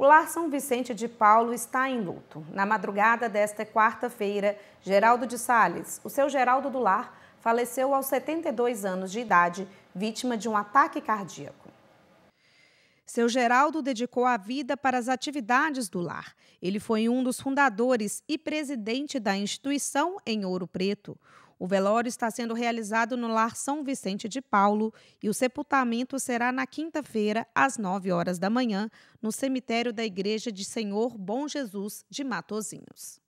O Lar São Vicente de Paulo está em luto. Na madrugada desta quarta-feira, Geraldo de Sales, o seu Geraldo do Lar, faleceu aos 72 anos de idade, vítima de um ataque cardíaco. Seu Geraldo dedicou a vida para as atividades do lar. Ele foi um dos fundadores e presidente da instituição em Ouro Preto. O velório está sendo realizado no Lar São Vicente de Paulo e o sepultamento será na quinta-feira, às 9 horas da manhã, no cemitério da Igreja de Senhor Bom Jesus de Matozinhos.